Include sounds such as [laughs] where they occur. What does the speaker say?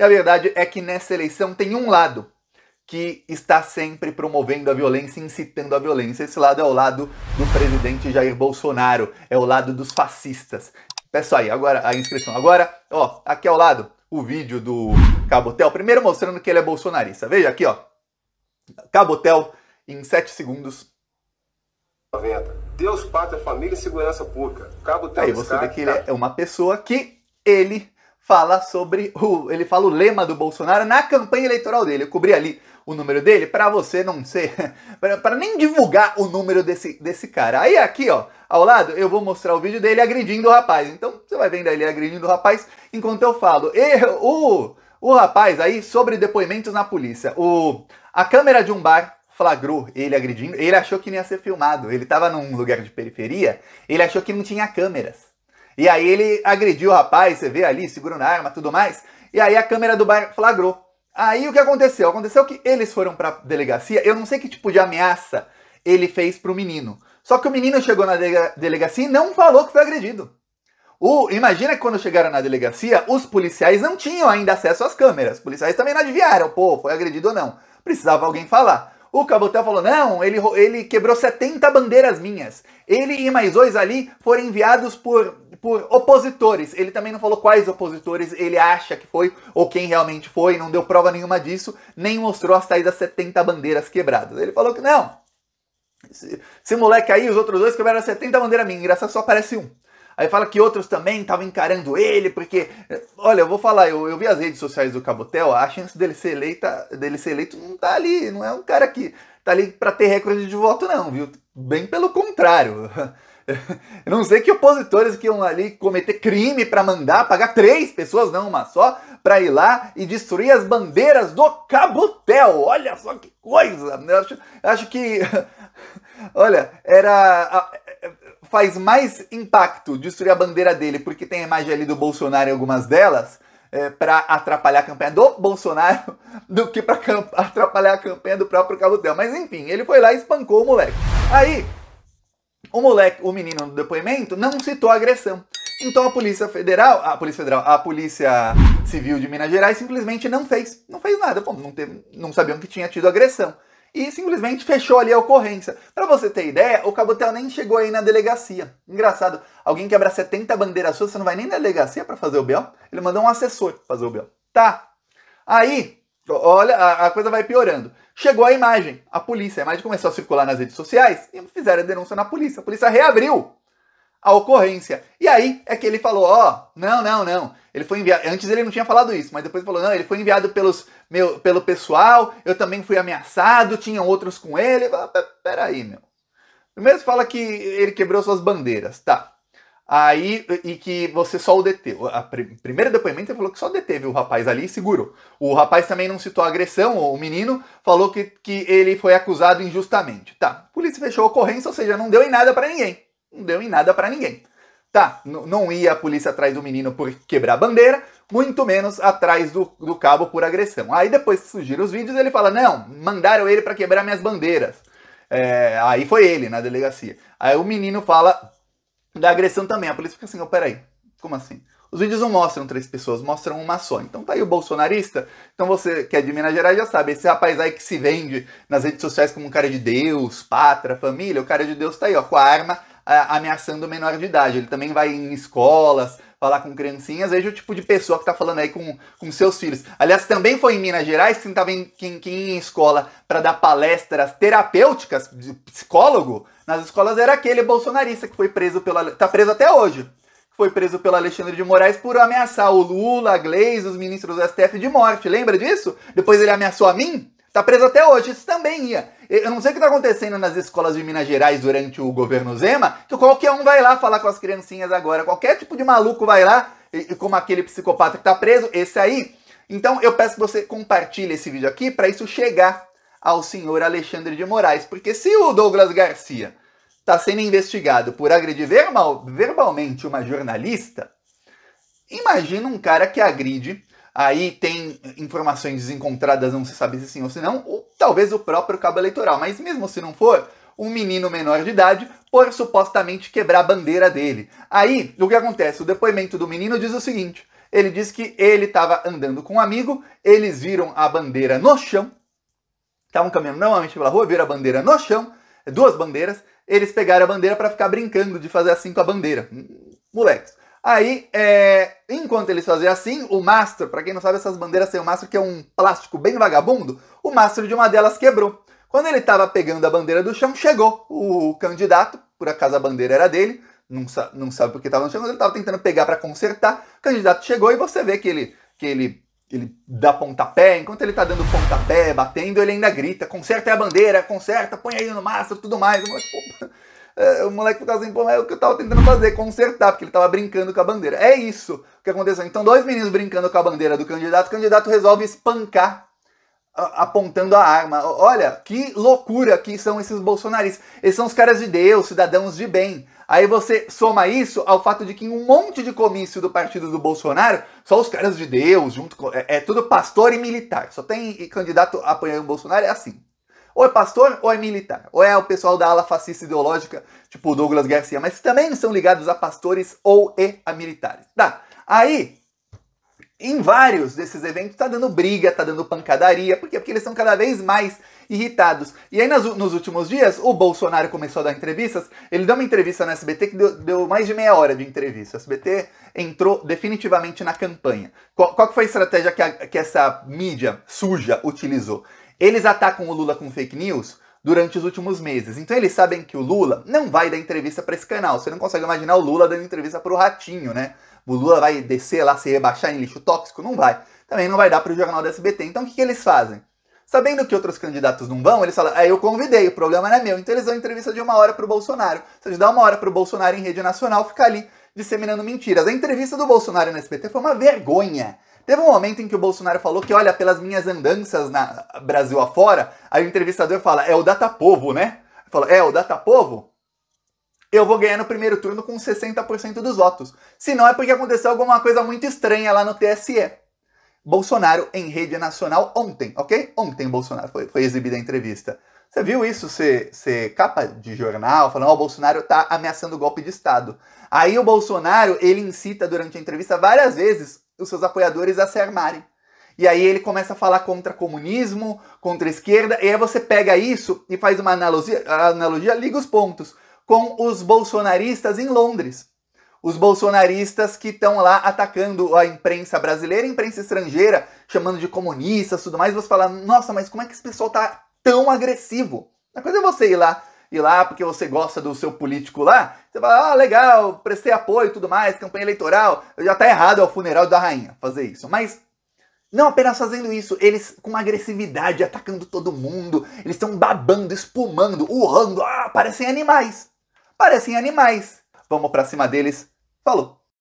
E a verdade é que nessa eleição tem um lado que está sempre promovendo a violência, incitando a violência. Esse lado é o lado do presidente Jair Bolsonaro, é o lado dos fascistas. Peço aí, agora a inscrição. Agora, ó, aqui ao lado, o vídeo do Cabotel, primeiro mostrando que ele é bolsonarista. Veja aqui, ó. Cabotel, em 7 segundos. 90. Deus, pátria, família e segurança pública. Cabotel Aí você vê que ele é uma pessoa que ele fala sobre o. Ele fala o lema do Bolsonaro na campanha eleitoral dele. Eu cobri ali o número dele para você não ser. [laughs] para nem divulgar o número desse, desse cara. Aí aqui, ó, ao lado, eu vou mostrar o vídeo dele agredindo o rapaz. Então você vai vendo ele agredindo o rapaz enquanto eu falo. E o, o rapaz aí sobre depoimentos na polícia. O, a câmera de um bar flagrou ele agredindo. Ele achou que não ia ser filmado. Ele estava num lugar de periferia, ele achou que não tinha câmeras. E aí ele agrediu o rapaz, você vê ali, segurando a arma, tudo mais. E aí a câmera do bar flagrou. Aí o que aconteceu? Aconteceu que eles foram pra delegacia. Eu não sei que tipo de ameaça ele fez pro menino. Só que o menino chegou na delegacia e não falou que foi agredido. O, imagina que quando chegaram na delegacia, os policiais não tinham ainda acesso às câmeras. Os policiais também não adivinharam, pô, foi agredido ou não. Precisava alguém falar. O Cabotel falou: não, ele, ele quebrou 70 bandeiras minhas. Ele e mais dois ali foram enviados por por opositores. Ele também não falou quais opositores ele acha que foi ou quem realmente foi, não deu prova nenhuma disso, nem mostrou as saídas 70 bandeiras quebradas. Ele falou que não. Esse, esse moleque aí, os outros dois quebraram 70 bandeiras minha, engraçado só aparece um. Aí fala que outros também estavam encarando ele, porque. Olha, eu vou falar, eu, eu vi as redes sociais do Cabotel, a chance dele ser, eleita, dele ser eleito não tá ali, não é um cara que tá ali para ter recorde de voto, não, viu? Bem pelo contrário. [laughs] Eu [laughs] não sei que opositores que iam ali cometer crime para mandar pagar três pessoas, não uma só, para ir lá e destruir as bandeiras do Cabutel. Olha só que coisa! Né? Eu acho, acho que. [laughs] Olha, era. Faz mais impacto destruir a bandeira dele, porque tem a imagem ali do Bolsonaro em algumas delas, é, para atrapalhar a campanha do Bolsonaro [laughs] do que para atrapalhar a campanha do próprio Cabutel. Mas enfim, ele foi lá e espancou o moleque. Aí, o moleque, o menino do depoimento, não citou agressão. Então a Polícia Federal, a Polícia Federal, a Polícia Civil de Minas Gerais simplesmente não fez, não fez nada, Como não, teve, não sabiam que tinha tido agressão. E simplesmente fechou ali a ocorrência. Para você ter ideia, o Cabotel nem chegou aí na delegacia. Engraçado, alguém quebra 70 bandeiras suas, você não vai nem na delegacia para fazer o BO? Ele mandou um assessor fazer o BO. Tá. Aí, Olha, a, a, coisa vai piorando. Chegou a imagem, a polícia. A imagem começou a circular nas redes sociais e fizeram a denúncia na polícia. A polícia reabriu a ocorrência. E aí é que ele falou: ó, oh, não, não, não. Ele foi enviado. Antes ele não tinha falado isso, mas depois ele falou: não, ele foi enviado pelos, meu, pelo pessoal, eu também fui ameaçado, tinham outros com ele. Peraí, meu. Primeiro fala que ele quebrou suas bandeiras, tá. Aí, e que você só o deteve. A pr primeiro depoimento ele falou que só deteve o rapaz ali e segurou. O rapaz também não citou agressão, o menino falou que, que ele foi acusado injustamente. Tá, a polícia fechou a ocorrência, ou seja, não deu em nada para ninguém. Não deu em nada para ninguém. Tá, não ia a polícia atrás do menino por quebrar a bandeira, muito menos atrás do, do cabo por agressão. Aí depois que surgiram os vídeos, ele fala: Não, mandaram ele para quebrar minhas bandeiras. É, aí foi ele na delegacia. Aí o menino fala da agressão também. A polícia fica assim, oh, peraí, como assim? Os vídeos não mostram três pessoas, mostram uma só. Então tá aí o bolsonarista. Então você que é de Minas Gerais já sabe, esse rapaz aí que se vende nas redes sociais como um cara de Deus, pátria, família, o cara de Deus tá aí, ó, com a arma é, ameaçando o menor de idade. Ele também vai em escolas, falar com criancinhas, veja o tipo de pessoa que tá falando aí com, com seus filhos. Aliás, também foi em Minas Gerais que estava em, quem, quem em escola para dar palestras terapêuticas de psicólogo nas escolas era aquele bolsonarista que foi preso pela. tá preso até hoje. Foi preso pelo Alexandre de Moraes por ameaçar o Lula, a Gleis, os ministros do STF de morte. Lembra disso? Depois ele ameaçou a mim? Tá preso até hoje. Isso também ia. Eu não sei o que tá acontecendo nas escolas de Minas Gerais durante o governo Zema, que qualquer um vai lá falar com as criancinhas agora. Qualquer tipo de maluco vai lá, como aquele psicopata que tá preso, esse aí. Então eu peço que você compartilhe esse vídeo aqui para isso chegar ao senhor Alexandre de Moraes. Porque se o Douglas Garcia tá sendo investigado por agredir verbal, verbalmente uma jornalista, imagina um cara que agride aí tem informações desencontradas, não se sabe se sim ou se não, ou talvez o próprio cabo eleitoral. Mas mesmo se não for, um menino menor de idade por supostamente quebrar a bandeira dele. Aí, o que acontece? O depoimento do menino diz o seguinte: ele diz que ele estava andando com um amigo, eles viram a bandeira no chão, estavam caminhando normalmente pela rua, viram a bandeira no chão, duas bandeiras, eles pegaram a bandeira para ficar brincando de fazer assim com a bandeira. Hum, moleques. Aí, é, enquanto eles faziam assim, o mastro, para quem não sabe, essas bandeiras têm um mastro que é um plástico bem vagabundo, o mastro de uma delas quebrou. Quando ele estava pegando a bandeira do chão, chegou o candidato, por acaso a bandeira era dele, não, sa não sabe porque estava no chão, mas ele estava tentando pegar para consertar. O candidato chegou e você vê que ele, que ele, ele dá pontapé, enquanto ele está dando pontapé, batendo, ele ainda grita: conserta a bandeira, conserta, põe aí no mastro, tudo mais. Mas, é, o moleque ficou assim, pô, é o que eu tava tentando fazer, consertar, porque ele tava brincando com a bandeira. É isso que aconteceu. Então, dois meninos brincando com a bandeira do candidato, o candidato resolve espancar apontando a arma. Olha, que loucura que são esses bolsonaristas. Eles são os caras de Deus, cidadãos de bem. Aí você soma isso ao fato de que um monte de comício do partido do Bolsonaro, só os caras de Deus, junto com, é, é tudo pastor e militar. Só tem candidato apoiando o Bolsonaro, é assim. Ou é pastor ou é militar. Ou é o pessoal da ala fascista ideológica, tipo o Douglas Garcia, mas também são ligados a pastores ou e a militares. Tá. Aí, em vários desses eventos, tá dando briga, tá dando pancadaria. Por quê? Porque eles são cada vez mais irritados. E aí, nas, nos últimos dias, o Bolsonaro começou a dar entrevistas. Ele deu uma entrevista no SBT que deu, deu mais de meia hora de entrevista. O SBT entrou definitivamente na campanha. Qual, qual foi a estratégia que, a, que essa mídia suja utilizou? Eles atacam o Lula com fake news durante os últimos meses. Então eles sabem que o Lula não vai dar entrevista para esse canal. Você não consegue imaginar o Lula dando entrevista para o Ratinho, né? O Lula vai descer lá, se rebaixar em lixo tóxico? Não vai. Também não vai dar para o jornal do SBT. Então o que, que, eles fazem? Sabendo que outros candidatos não vão, eles falam, ah, eu convidei, o problema não é meu. Então eles dão entrevista de uma hora para o Bolsonaro. Se eles dá uma hora para o Bolsonaro em rede nacional, ficar ali disseminando mentiras. A entrevista do Bolsonaro no SBT foi uma vergonha. Teve um momento em que o Bolsonaro falou que, olha, pelas minhas andanças na Brasil afora, aí o entrevistador fala, é o Datapovo, né? Fala, é o Datapovo? Eu vou ganhar no primeiro turno com 60% dos votos. Se não é porque aconteceu alguma coisa muito estranha lá no TSE. Bolsonaro em rede nacional ontem, ok? Ontem Bolsonaro foi, foi exibida a entrevista. Você viu isso ser, ser capa de jornal, falando, ó, oh, o Bolsonaro tá ameaçando o golpe de Estado. Aí o Bolsonaro, ele incita durante a entrevista várias vezes os seus apoiadores a se armarem. E aí ele começa a falar contra comunismo, contra esquerda, e aí você pega isso e faz uma analogia, analogia liga os pontos, com os bolsonaristas em Londres. Os bolsonaristas que estão lá atacando a imprensa brasileira, a imprensa estrangeira, chamando de comunistas, tudo mais, você fala, nossa, mas como é que esse pessoal tá tão agressivo. a coisa é você ir lá, ir lá porque você gosta do seu político lá, você fala, ah, legal, prestei apoio e tudo mais, campanha eleitoral, já tá errado, é o funeral da rainha fazer isso. Mas não apenas fazendo isso, eles com agressividade, atacando todo mundo, eles estão babando, espumando, urrando, ah, parecem animais. Parecem animais. Vamos pra cima deles. Falou!